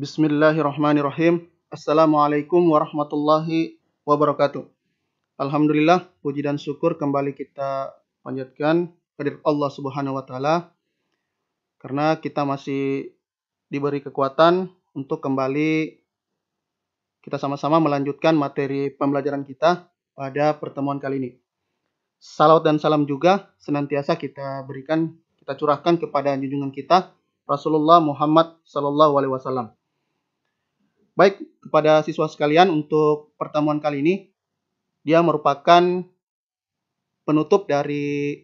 Bismillahirrahmanirrahim. Assalamualaikum warahmatullahi wabarakatuh. Alhamdulillah, puji dan syukur kembali kita panjatkan kehadirat Allah Subhanahu wa taala karena kita masih diberi kekuatan untuk kembali kita sama-sama melanjutkan materi pembelajaran kita pada pertemuan kali ini. Salawat dan salam juga senantiasa kita berikan, kita curahkan kepada junjungan kita Rasulullah Muhammad Sallallahu Alaihi Wasallam Baik, kepada siswa sekalian untuk pertemuan kali ini, dia merupakan penutup dari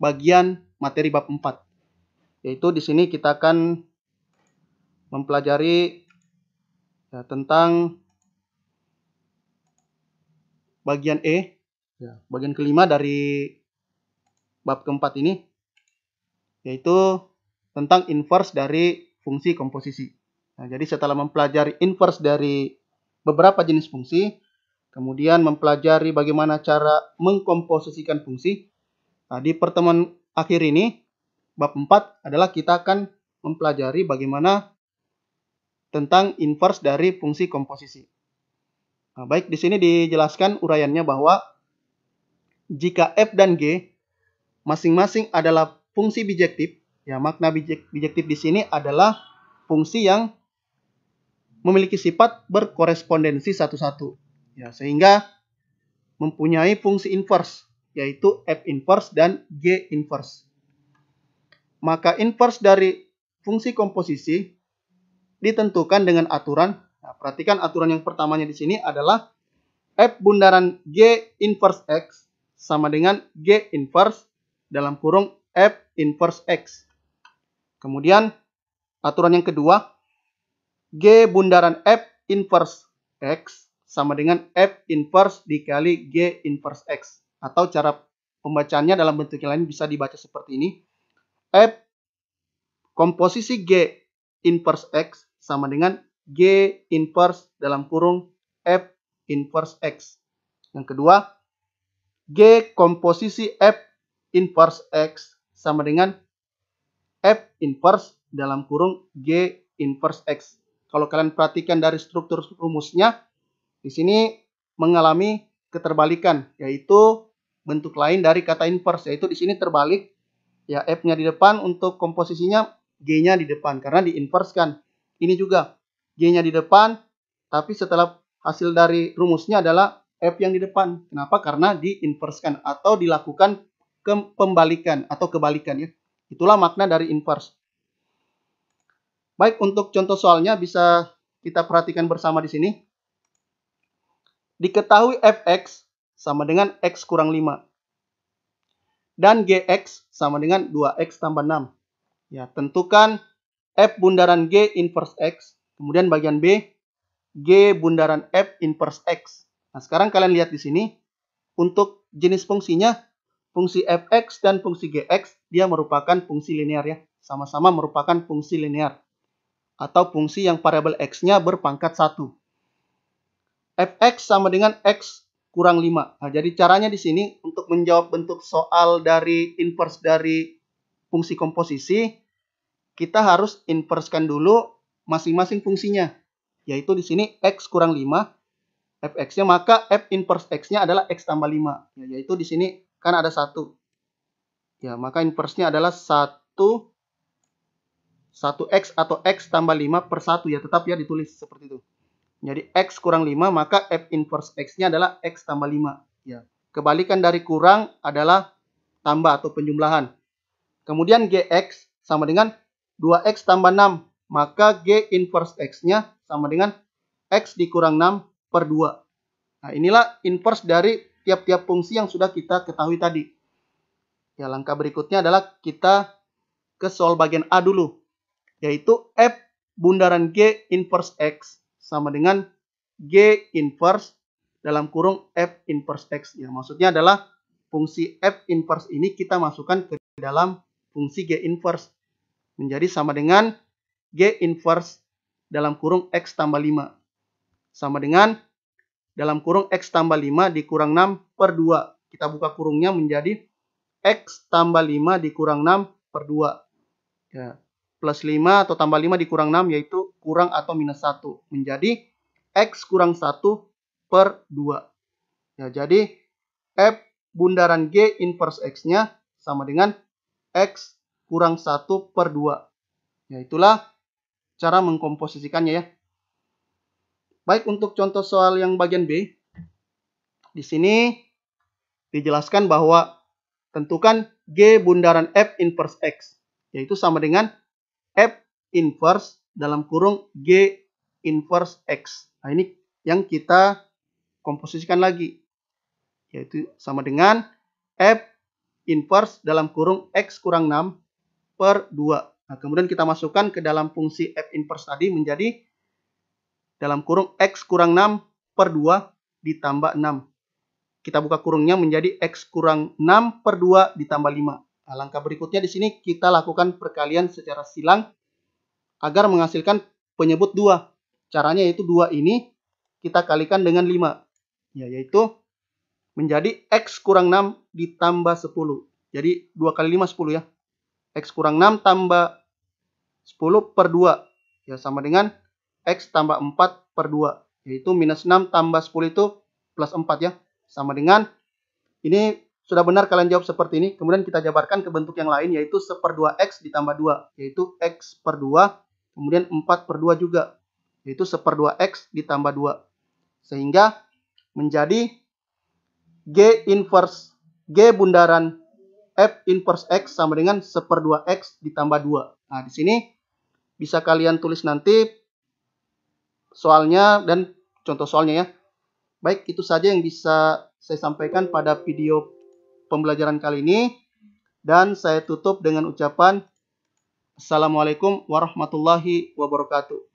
bagian materi bab 4. Yaitu di sini kita akan mempelajari ya, tentang bagian E, ya, bagian kelima dari bab keempat ini, yaitu tentang inverse dari fungsi komposisi. Nah, jadi setelah mempelajari inverse dari beberapa jenis fungsi, kemudian mempelajari bagaimana cara mengkomposisikan fungsi. Nah, di pertemuan akhir ini, bab 4 adalah kita akan mempelajari bagaimana tentang inverse dari fungsi komposisi. Nah, baik, di sini dijelaskan uraiannya bahwa jika F dan G masing-masing adalah fungsi bijektif, ya makna bijektif di sini adalah fungsi yang memiliki sifat berkorespondensi satu-satu. Ya, sehingga mempunyai fungsi inverse, yaitu F inverse dan G inverse. Maka inverse dari fungsi komposisi ditentukan dengan aturan. Nah, perhatikan aturan yang pertamanya di sini adalah F bundaran G inverse X sama dengan G inverse dalam kurung F inverse X. Kemudian aturan yang kedua G bundaran F inverse X sama dengan F inverse dikali G inverse X. Atau cara pembacaannya dalam bentuk yang lain bisa dibaca seperti ini. F komposisi G inverse X sama dengan G inverse dalam kurung F inverse X. Yang kedua, G komposisi F inverse X sama dengan F inverse dalam kurung G inverse X. Kalau kalian perhatikan dari struktur rumusnya, di sini mengalami keterbalikan, yaitu bentuk lain dari kata inverse, yaitu di sini terbalik, ya F-nya di depan untuk komposisinya, G-nya di depan, karena di inverse kan. Ini juga, G-nya di depan, tapi setelah hasil dari rumusnya adalah F yang di depan. Kenapa? Karena di inverse kan, atau dilakukan pembalikan atau kebalikan ya. Itulah makna dari inverse. Baik, untuk contoh soalnya bisa kita perhatikan bersama di sini. Diketahui fx sama dengan x kurang 5. Dan gx sama dengan 2x tambah 6. Ya, tentukan f bundaran g inverse x. Kemudian bagian b, g bundaran f inverse x. Nah, sekarang kalian lihat di sini. Untuk jenis fungsinya, fungsi fx dan fungsi gx, dia merupakan fungsi linear ya. Sama-sama merupakan fungsi linear atau fungsi yang variabel x-nya berpangkat 1. fx sama dengan x kurang 5. Nah, jadi caranya di sini untuk menjawab bentuk soal dari inverse dari fungsi komposisi, kita harus inverskan dulu masing-masing fungsinya. Yaitu di sini x kurang 5, fx-nya maka f inverse x-nya adalah x tambah 5. yaitu di sini kan ada 1. Ya, maka inverse-nya adalah 1 1x atau x tambah 5 per 1 ya, tetap ya ditulis seperti itu. Jadi x kurang 5 maka f inverse x-nya adalah x tambah 5 ya. Kebalikan dari kurang adalah tambah atau penjumlahan. Kemudian gx sama dengan 2x tambah 6 maka g inverse x-nya sama dengan x dikurang 6 per 2. Nah inilah inverse dari tiap-tiap fungsi yang sudah kita ketahui tadi. Ya langkah berikutnya adalah kita ke soal bagian A dulu yaitu F bundaran G inverse X sama dengan G inverse dalam kurung F inverse X. Ya, maksudnya adalah fungsi F inverse ini kita masukkan ke dalam fungsi G inverse menjadi sama dengan G inverse dalam kurung X tambah 5 sama dengan dalam kurung X tambah 5 dikurang 6 per 2. Kita buka kurungnya menjadi X tambah 5 dikurang 6 per 2. Ya plus 5 atau tambah 5 dikurang 6 yaitu kurang atau minus 1 menjadi X kurang 1 per 2. Ya, jadi F bundaran G inverse X-nya sama dengan X kurang 1 per 2. Ya, itulah cara mengkomposisikannya ya. Baik, untuk contoh soal yang bagian B. Di sini dijelaskan bahwa tentukan G bundaran F inverse X. Yaitu sama dengan F inverse dalam kurung G inverse X. Nah, ini yang kita komposisikan lagi. Yaitu sama dengan F inverse dalam kurung X kurang 6 per 2. Nah, kemudian kita masukkan ke dalam fungsi F inverse tadi menjadi dalam kurung X kurang 6 per 2 ditambah 6. Kita buka kurungnya menjadi X kurang 6 per 2 ditambah 5. Nah, langkah berikutnya di sini kita lakukan perkalian secara silang agar menghasilkan penyebut 2. Caranya yaitu 2 ini kita kalikan dengan 5. Ya, yaitu menjadi X kurang 6 ditambah 10. Jadi 2 kali 5 10 ya. X kurang 6 tambah 10 per 2. Ya, sama dengan X tambah 4 per 2. Yaitu minus 6 tambah 10 itu plus 4 ya. Sama dengan ini sudah benar kalian jawab seperti ini. Kemudian kita jabarkan ke bentuk yang lain yaitu 2 X ditambah 2. Yaitu X per 2. Kemudian 4 per 2 juga. Yaitu 2 X ditambah 2. Sehingga menjadi G inverse. G bundaran F inverse X sama dengan 2 X ditambah 2. Nah di sini bisa kalian tulis nanti soalnya dan contoh soalnya ya. Baik, itu saja yang bisa saya sampaikan pada video pembelajaran kali ini dan saya tutup dengan ucapan Assalamualaikum warahmatullahi wabarakatuh.